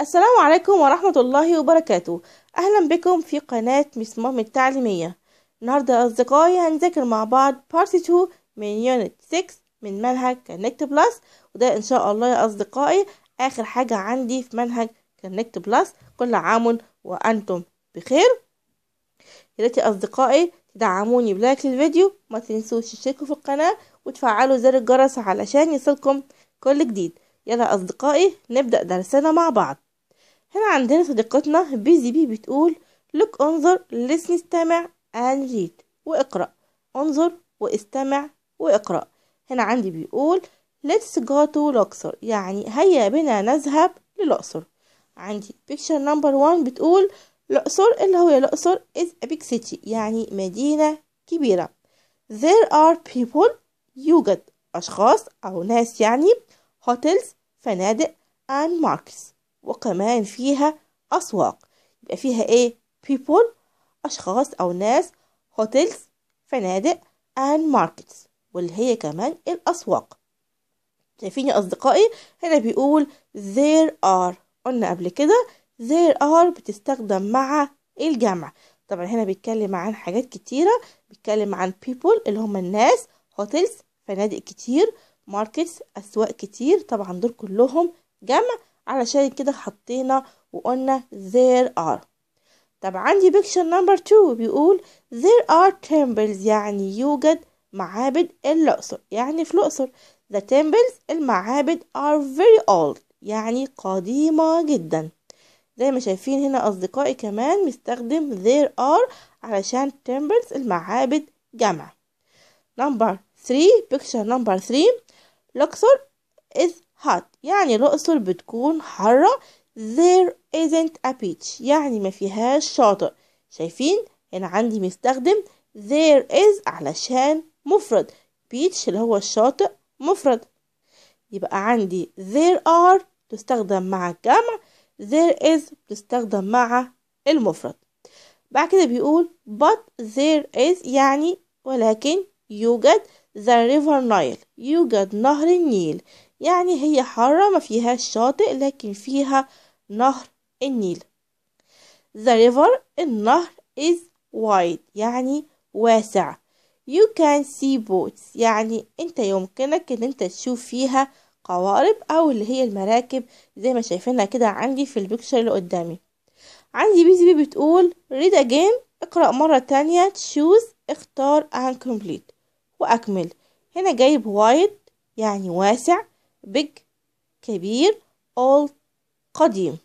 السلام عليكم ورحمة الله وبركاته أهلا بكم في قناة مسمار التعليمية النهاردة أصدقائي هنذاكر مع بعض بارت 2 من يونت 6 من منهج كونكت بلس وده إن شاء الله يا أصدقائي آخر حاجة عندي في منهج كونكت بلس كل عام وأنتم بخير يا ريت يا أصدقائي تدعموني بلايك للفيديو ما تنسوش تشتركوا في القناة وتفعلوا زر الجرس علشان يصلكم كل جديد يلا أصدقائي نبدأ درسنا مع بعض هنا عندنا صديقتنا بيزي بي بتقول لوك انظر لسن استمع and read واقرأ انظر واستمع واقرأ هنا عندي بيقول ليتس جو تو لوكسر يعني هيا بنا نذهب للأقصر عندي picture number one بتقول الأقصر اللي هو الأقصر is a big city يعني مدينة كبيرة there are people يوجد أشخاص أو ناس يعني hotels فنادق and markets وكمان فيها أسواق يبقى فيها إيه people أشخاص أو ناس hotels فنادق and markets واللي هي كمان الأسواق شايفين يا أصدقائي هنا بيقول there are قلنا قبل كده there are بتستخدم مع الجمع طبعا هنا بيتكلم عن حاجات كتيرة بيتكلم عن people اللي هم الناس hotels فنادق كتير ماركتس أسواق كتير طبعا دول كلهم جمع علشان كده حطينا وقلنا there are طب عندي picture number two بيقول there are temples يعني يوجد معابد الأقصر يعني في الأقصر the temples المعابد are very old يعني قديمة جدا زي ما شايفين هنا أصدقائي كمان مستخدم there are علشان temples المعابد جمع number three picture number three الأقصر is hot يعني الأقصر بتكون حارة there isn't a beach يعني ما فيهاش شاطئ شايفين هنا عندي مستخدم there is علشان مفرد beach اللي هو الشاطئ مفرد يبقى عندي there are تستخدم مع الجمع there is تستخدم مع المفرد بعد كده بيقول but there is يعني ولكن يوجد the river Nile يوجد نهر النيل يعني هي حارة ما فيهاش شاطئ لكن فيها نهر النيل The river النهر is wide يعني واسع You can see boats يعني انت يمكنك ان انت تشوف فيها قوارب او اللي هي المراكب زي ما شايفينها كده عندي في البيكشر اللي قدامي عندي بيزي بي بتقول read again اقرأ مرة تانية choose اختار and complete وأكمل هنا جايب wide يعني واسع big كبير old قديم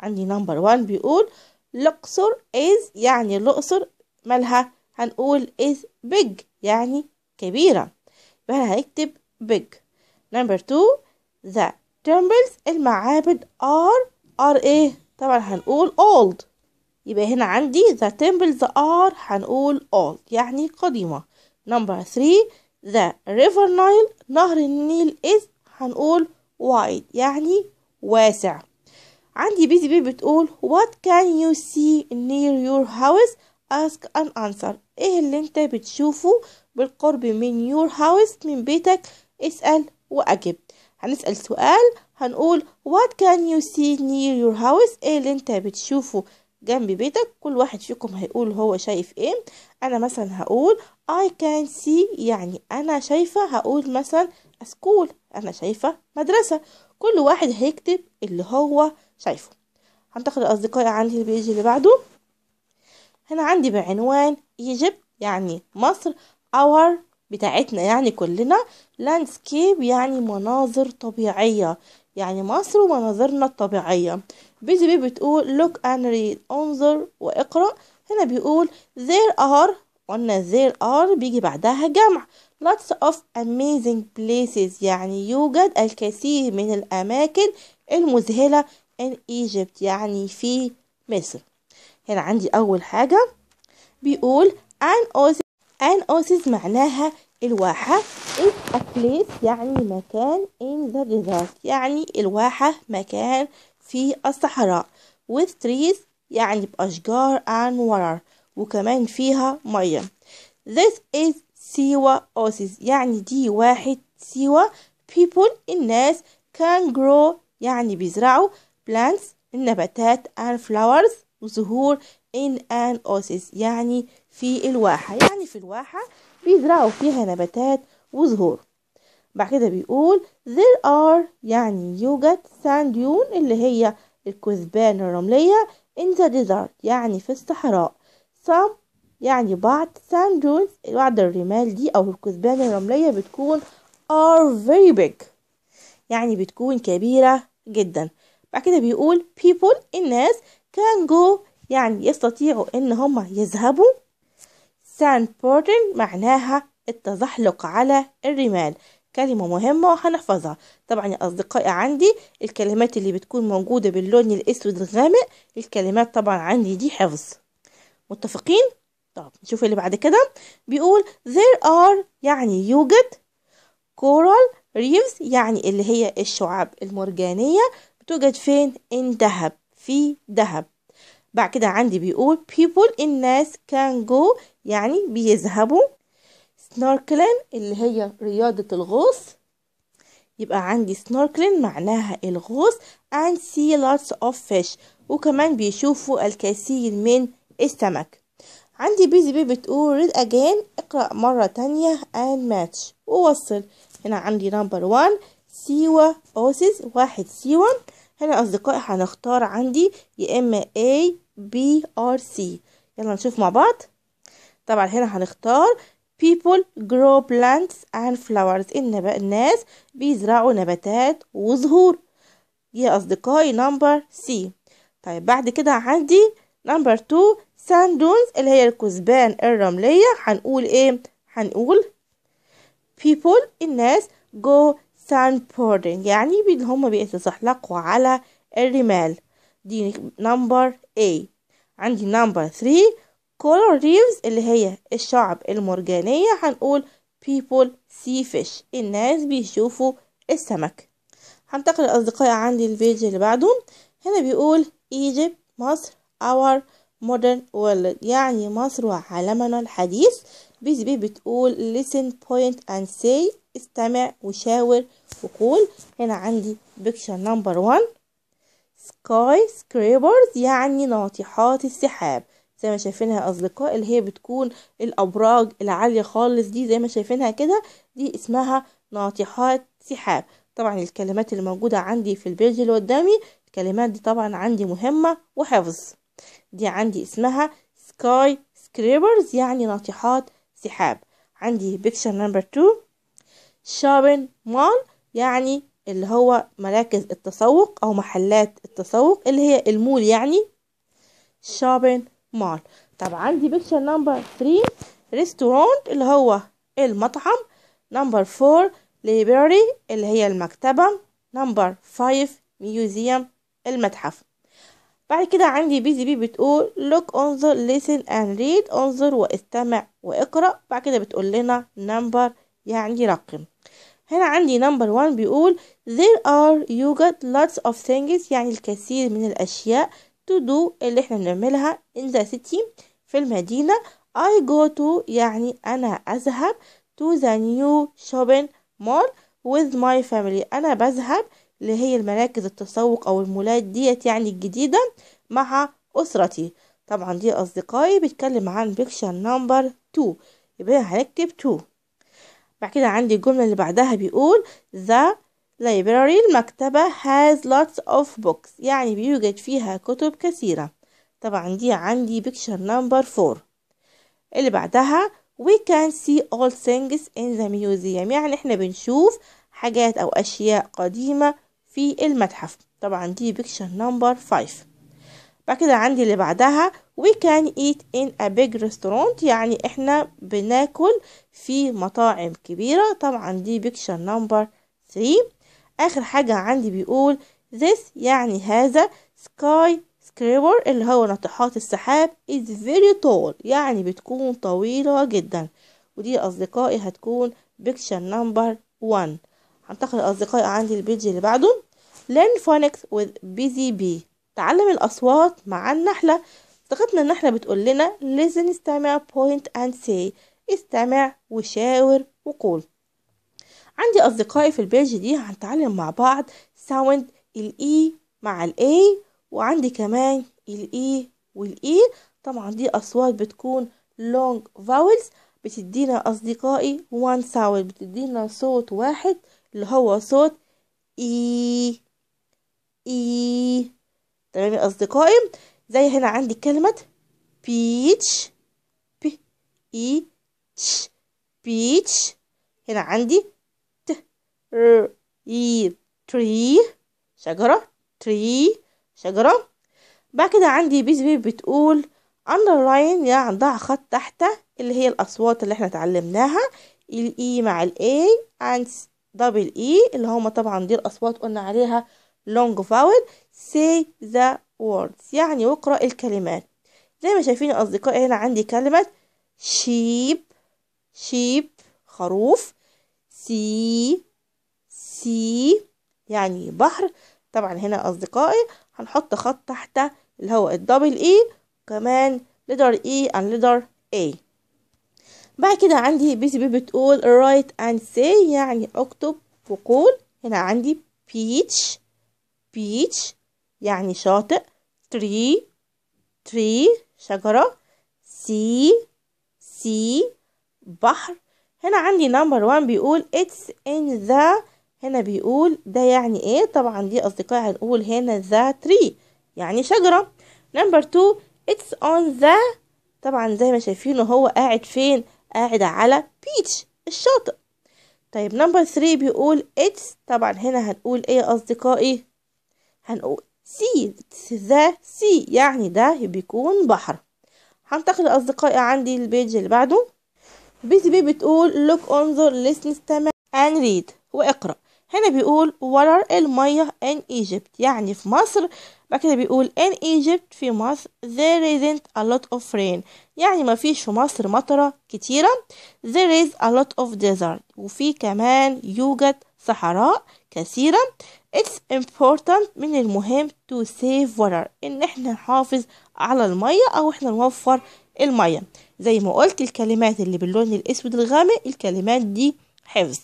عندي number one بيقول الأقصر is يعني الأقصر مالها هنقول is big يعني كبيرة يبقى هنكتب big number two the temples المعابد are are ايه طبعا هنقول old يبقى هنا عندي the temples are هنقول old يعني قديمة number three the river Nile نهر النيل is هنقول وايد يعني واسع عندي بيزي بي بتقول what can you see near your house ask and answer ايه اللي انت بتشوفه بالقرب من your house من بيتك اسأل واجب هنسأل سؤال هنقول what can you see near your house ايه اللي انت بتشوفه جنب بيتك كل واحد فيكم هيقول هو شايف ايه انا مثلا هقول I can see يعني انا شايفة هقول مثلا سكول انا شايفه مدرسه كل واحد هيكتب اللي هو شايفه هنتقل لاصدقائي عندي البيج اللي بعده هنا عندي بعنوان ايجيبت يعني مصر اور بتاعتنا يعني كلنا لاندسكيب يعني مناظر طبيعيه يعني مصر ومناظرنا الطبيعيه بيجي بتقول look and read انظر واقرا هنا بيقول there are قلنا there are بيجي بعدها جمع lots of amazing places يعني يوجد الكثير من الأماكن المذهلة in Egypt يعني في مصر هنا عندي أول حاجة بيقول an oasis an oasis معناها الواحة is a place يعني مكان in the desert يعني الواحة مكان في الصحراء with trees يعني بأشجار and water وكمان فيها مية this is سيوا oasis يعني دي واحد سيوا people الناس can grow يعني بيزرعوا plants النباتات and flowers وزهور in an oasis يعني في الواحة يعني في الواحة بيزرعوا فيها نباتات وزهور بعد كده بيقول there are يعني يوجد sand dune اللي هي الكثبان الرملية in the desert يعني في الصحراء some يعني بعض sand dunes بعض الرمال دي أو الكثبان الرملية بتكون are very big يعني بتكون كبيرة جدا بعد كده بيقول people الناس can go يعني يستطيعوا إن هم يذهبوا porting معناها التزحلق على الرمال كلمة مهمة وهنحفظها طبعا يا أصدقائي عندي الكلمات اللي بتكون موجودة باللون الأسود الغامق الكلمات طبعا عندي دي حفظ متفقين طب نشوف اللي بعد كده بيقول there are يعني يوجد coral reefs يعني اللي هي الشعاب المرجانية بتوجد فين in دهب في دهب بعد كده عندي بيقول people الناس can go يعني بيذهبوا snorkeling اللي هي رياضة الغوص يبقى عندي snorkeling معناها الغوص and see lots of fish وكمان بيشوفوا الكثير من السمك عندي بيزي بي بتقول ريد اجين اقرأ مرة تانية اند ماتش ووصل هنا عندي نمبر 1 سيوا اوسس واحد سيوا هنا اصدقائي هنختار عندي يا اما اي بي ار سي يلا نشوف مع بعض طبعا هنا هنختار people grow plants and flowers الناس بيزرعوا نباتات وزهور يا أصدقائي نمبر سي طيب بعد كده عندي نمبر 2 ساندونز اللي هي الكثبان الرملية هنقول ايه هنقول people الناس go sandboarding يعني اللي هم بيتزحلقوا على الرمال دي نمبر A عندي نمبر 3 color reefs اللي هي الشعب المرجانية هنقول people sea fish الناس بيشوفوا السمك هنتقل أصدقائي عندي الفيديو اللي بعده هنا بيقول Egypt مصر our modern world يعني مصر وعالمنا الحديث بيس بي بتقول listen point and say استمع وشاور وقول هنا عندي picture number one sky scrapers يعني ناطحات السحاب زي ما شايفينها يا اصدقاء اللي هي بتكون الابراج العاليه خالص دي زي ما شايفينها كده دي اسمها ناطحات سحاب طبعا الكلمات اللي موجوده عندي في البيج اللي قدامي الكلمات دي طبعا عندي مهمه وحفظ دي عندي اسمها سكاي سكريبرز يعني ناطحات سحاب عندي بيكتشر نمبر 2 شابن مال يعني اللي هو مراكز التسوق او محلات التسوق اللي هي المول يعني شابن مال طب عندي بيكتشر نمبر 3 ريستورانت اللي هو المطعم نمبر 4 ليبراري اللي هي المكتبة نمبر 5 ميوزيوم المتحف بعد كده عندي بيزي بي بتقول look انظر listen and read انظر واستمع واقرأ بعد كده بتقول لنا number يعني رقم هنا عندي نمبر 1 بيقول there are got lots of things يعني الكثير من الأشياء to do اللي احنا بنعملها in the city في المدينة I go to يعني أنا أذهب to the new shopping mall with my family أنا بذهب اللي هي المراكز التسوق أو المولات ديت يعني الجديدة مع أسرتي طبعا دي أصدقائي بيتكلم عن بيكشر نمبر 2 يبقى هنكتب 2 بعد كده عندي الجملة اللي بعدها بيقول the library المكتبة has lots of books يعني بيوجد فيها كتب كثيرة طبعا دي عندي بيكشر نمبر 4 اللي بعدها we can see اول things in the museum يعني احنا بنشوف حاجات او اشياء قديمة في المتحف طبعا دي بيكتشر نمبر 5 بعد كده عندي اللي بعدها we can eat in a big restaurant يعني احنا بناكل في مطاعم كبيرة طبعا دي بيكتشر نمبر 3 اخر حاجة عندي بيقول this يعني هذا sky سكريبر اللي هو ناطحات السحاب is very tall يعني بتكون طويلة جدا ودي أصدقائي هتكون بيكشن نمبر 1 انتقل الأصدقاء عندي البيج اللي بعده learn phonics with busy bee تعلم الأصوات مع النحلة صديقتنا النحلة بتقول لنا listen استمع point and say استمع وشاور وقول عندي أصدقائي في البيج دي هنتعلم مع بعض ساوند الإي e مع الإي وعندي كمان الإي e والإي e. طبعا دي أصوات بتكون long vowels بتدينا أصدقائي one sound بتدينا صوت واحد اللي هو صوت إي إي تمام يا أصدقائي زي هنا عندي كلمة بيتش بي إي تش بيتش هنا عندي ت ر إي تري شجرة تري شجرة بعد كده عندي بيز بي بتقول underline يعني عندها خط تحت اللي هي الأصوات اللي احنا اتعلمناها الإي مع الإي and دبل اي e، اللي هما طبعا دي الاصوات قلنا عليها لونج فاول say the words يعني اقرا الكلمات زي ما شايفين يا اصدقائي هنا عندي كلمه شيب شيب خروف سي سي يعني بحر طبعا هنا اصدقائي هنحط خط تحت اللي هو الدبل اي e، كمان لتر اي e and letter اي بعد كده عندي بي سي بي بتقول write and say يعني اكتب وقول هنا عندي بيتش بيتش يعني شاطئ tree تري شجرة سي سي بحر هنا عندي نمبر وان بيقول it's in the هنا بيقول ده يعني ايه طبعا دي اصدقائي هنقول هنا the tree يعني شجرة نمبر تو it's on the طبعا زي ما شايفينه هو قاعد فين قاعدة على بيتش الشاطئ طيب نمبر 3 بيقول it's طبعا هنا هنقول ايه يا اصدقائي هنقول سي ذا سي يعني ده بيكون بحر هنتقل اصدقائي عندي البيج اللي بعده بي سي بي بتقول look انظر listen استمع and read واقرأ هنا بيقول water المية in Egypt يعني في مصر بعد كده بيقول in Egypt في مصر there isn't a lot of rain يعني ما فيش في مصر مطرة كتيرة there is a lot of desert وفي كمان يوجد صحراء كثيرة it's important من المهم to save water ان احنا نحافظ على المية او احنا نوفر المية زي ما قلت الكلمات اللي باللون الاسود الغامق الكلمات دي حفظ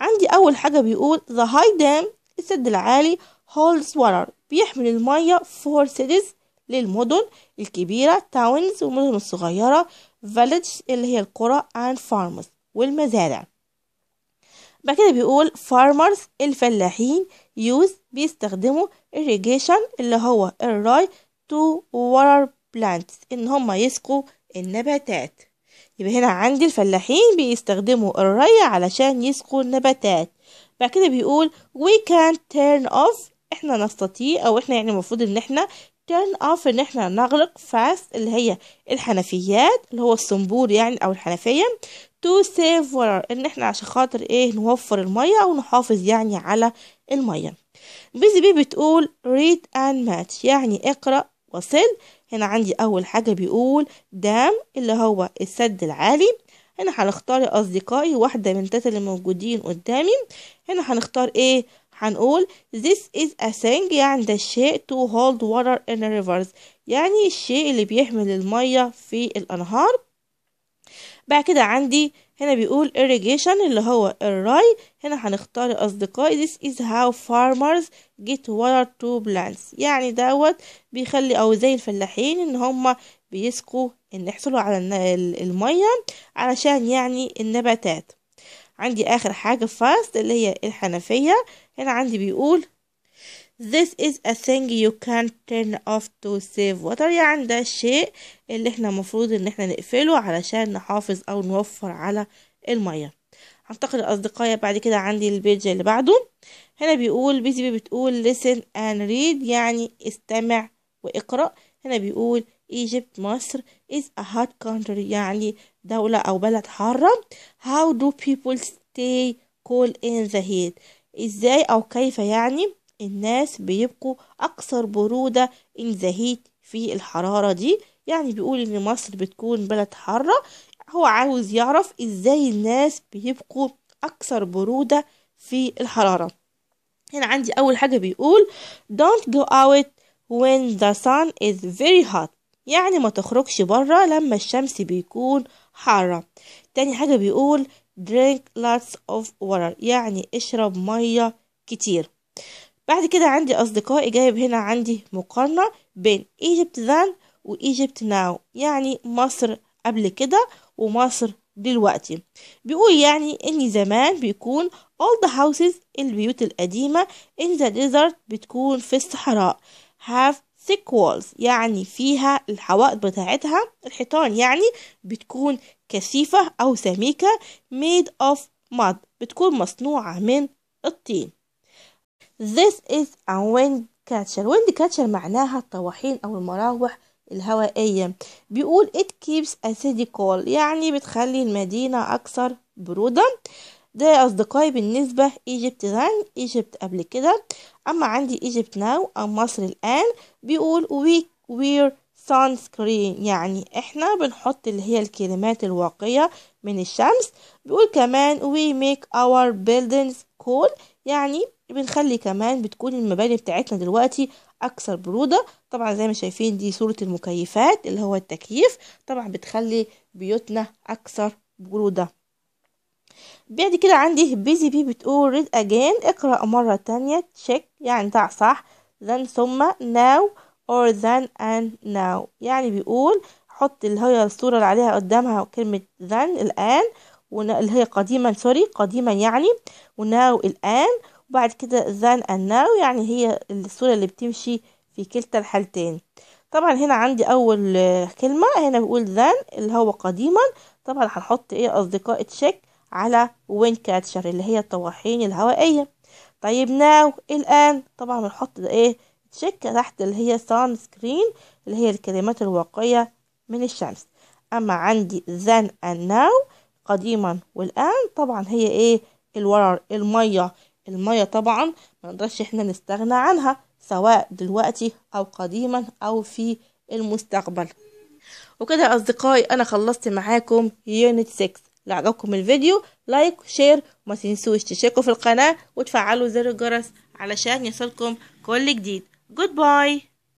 عندي أول حاجة بيقول the high dam السد العالي holds water بيحمل المية for cities للمدن الكبيرة towns والمدن الصغيرة village اللي هي القرى and farms والمزارع بعد كده بيقول farmers الفلاحين use بيستخدموا irrigation اللي هو الري to water plants ان هما يسقوا النباتات يبقى هنا عندي الفلاحين بيستخدموا الري علشان يسقوا النباتات بعد كده بيقول we can turn off احنا نستطيع او احنا يعني المفروض ان احنا turn off ان احنا نغلق fast اللي هي الحنفيات اللي هو الصنبور يعني او الحنفية to save water ان احنا عشان خاطر ايه نوفر المية او نحافظ يعني على المية بيزي بي بتقول read and match يعني اقرأ وصل هنا عندي اول حاجه بيقول دام اللي هو السد العالي هنا هنختار اصدقائي واحده من التلاته اللي موجودين قدامي هنا هنختار ايه هنقول this is a thing يعني ده الشيء to hold water in rivers يعني الشيء اللي بيحمل المية في الأنهار بعد كده عندي هنا بيقول irrigation اللي هو الري هنا هنختار أصدقائي this is how farmers get water to plants يعني دوت بيخلي أو زي الفلاحين إن هما بيسقوا إن يحصلوا على المية علشان يعني النباتات عندي آخر حاجة fast اللي هي الحنفية هنا عندي بيقول this is a thing you can turn off to save water يعني ده الشيء اللي احنا مفروض ان احنا نقفله علشان نحافظ او نوفر على المية هنتقل لأصدقائي بعد كده عندي البيج اللي بعده هنا بيقول بيزي بي بتقول listen and read يعني استمع واقرأ هنا بيقول Egypt مصر is a hot country يعني دولة أو بلد حارة how do people stay cool in the heat ازاي أو كيف يعني الناس بيبقوا أكثر برودة إن زهيت في الحرارة دي يعني بيقول إن مصر بتكون بلد حارة هو عاوز يعرف إزاي الناس بيبقوا أكثر برودة في الحرارة هنا عندي أول حاجة بيقول don't go out when the sun is very hot يعني ما تخرجش برا لما الشمس بيكون حارة تاني حاجة بيقول drink lots of water يعني اشرب مية كتير بعد كده عندي أصدقائي جايب هنا عندي مقارنة بين Egypt then و Egypt now يعني مصر قبل كده ومصر دلوقتي بيقول يعني ان زمان بيكون all the houses البيوت القديمة in the desert بتكون في الصحراء have thick walls يعني فيها الحوائط بتاعتها الحيطان يعني بتكون كثيفة أو سميكة made of mud بتكون مصنوعة من الطين This is a wind catcher wind catcher معناها الطواحين أو المراوح الهوائية بيقول it keeps a city cool يعني بتخلي المدينة أكثر برودة ده أصدقائي بالنسبة Egypt then Egypt قبل كده أما عندي Egypt now أو مصر الآن بيقول we wear sunscreen يعني إحنا بنحط اللي هي الكلمات الواقية من الشمس بيقول كمان we make our buildings cool يعني بنخلي كمان بتكون المباني بتاعتنا دلوقتي اكثر برودة طبعا زي ما شايفين دي صورة المكيفات اللي هو التكييف طبعا بتخلي بيوتنا اكثر برودة بعد كده عندي بيزي بي بتقول ريد اجين اقرأ مرة تانية تشيك يعني ده صح ذن ثم ناو اور ذن اند ناو يعني بيقول حط اللي هي الصورة اللي عليها قدامها كلمة ذن الآن اللي هي قديما سوري قديما يعني وناو الآن وبعد كده then and now يعني هي الصورة اللي بتمشي في كلتا الحالتين طبعا هنا عندي اول كلمة هنا بقول then اللي هو قديما طبعا هنحط ايه اصدقاء تشيك على وين كاتشر اللي هي الطواحين الهوائية طيب ناو الان طبعا بنحط ايه تشيك تحت اللي هي سان سكرين اللي هي الكلمات الواقية من الشمس اما عندي then and now قديما والان طبعا هي ايه الورر المية المية طبعا ما نقدرش احنا نستغنى عنها سواء دلوقتي او قديما او في المستقبل وكده يا اصدقائي انا خلصت معاكم يونت 6 لو عجبكم الفيديو لايك شير وما تنسوش تشتركوا في القناة وتفعلوا زر الجرس علشان يصلكم كل جديد جود باي